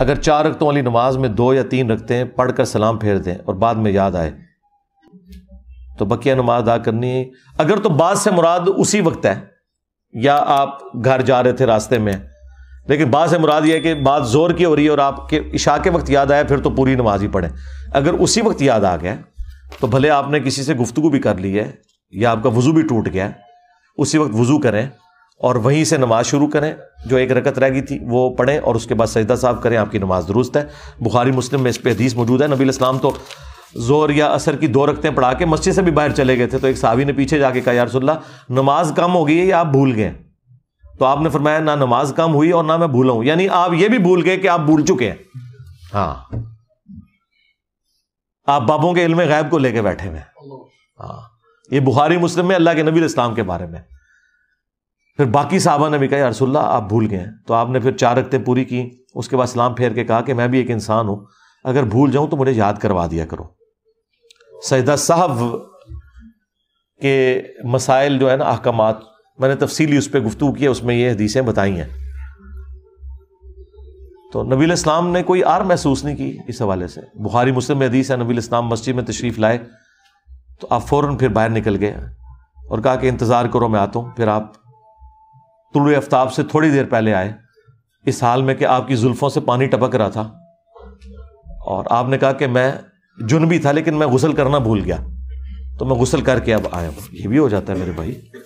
अगर चार रखतों वाली नमाज में दो या तीन रखते हैं पढ़ कर सलाम फेर दें और बाद में याद आए तो बकिया नमाज अदा करनी है अगर तो बाद से मुराद उसी वक्त है या आप घर जा रहे थे रास्ते में लेकिन बाद से मुराद यह है कि बात जोर की हो रही है और आपके इशा के वक्त याद आया फिर तो पूरी नमाज ही पढ़ें अगर उसी वक्त याद आ गया तो भले आपने किसी से गुफ्तगु भी कर ली है या आपका वज़ू भी टूट गया उसी वक्त वज़ू करें और वहीं से नमाज शुरू करें जो एक रकत रह गई थी वो पढ़ें और उसके बाद सजदा साहब करें आपकी नमाज दुरुस्त है बुखारी मुस्लिम में इस पर हदीस मौजूद है नबी इस्लाम तो जोर या असर की दो रखते पढ़ा के मस्जिद से भी बाहर चले गए थे तो एक साहबी ने पीछे जाके कहा यारसोल्ला नमाज कम हो गई है या आप भूल गए तो आपने फरमाया ना नमाज कम हुई और ना मैं भूला हूं यानी आप ये भी भूल गए कि आप भूल चुके हैं हाँ आप बाबों के इल्म गैब को लेके बैठे हुए हाँ ये बुखारी मुस्लिम में अल्लाह के नबी इस्लाम के बारे में फिर बाकी साहबा ने भी कहा अरसुल्ला आप भूल गए हैं तो आपने फिर चार रखते पूरी की उसके बाद सलाम फेर के कहा कि मैं भी एक इंसान हूँ अगर भूल जाऊँ तो मुझे याद करवा दिया करो सैदा साहब के मसाइल जो है ना अहकाम मैंने तफसी उस पर गुफ्तु की है उसमें ये हदीसें बताई हैं तो नबी इस्लाम ने कोई आर महसूस नहीं की इस हवाले से बुखारी मुस्लिम हदीस है नबी इस्लाम मस्जिद में तशरीफ़ लाए तो आप फ़ौर फिर बाहर निकल गए और कहा कि इंतज़ार करो मैं आता हूँ फिर आप तुड़ आफ्ताब से थोड़ी देर पहले आए इस हाल में कि आपकी जुल्फ़ों से पानी टपक रहा था और आपने कहा कि मैं जुनबी था लेकिन मैं गुसल करना भूल गया तो मैं गुसल करके अब आया हूं ये भी हो जाता है मेरे भाई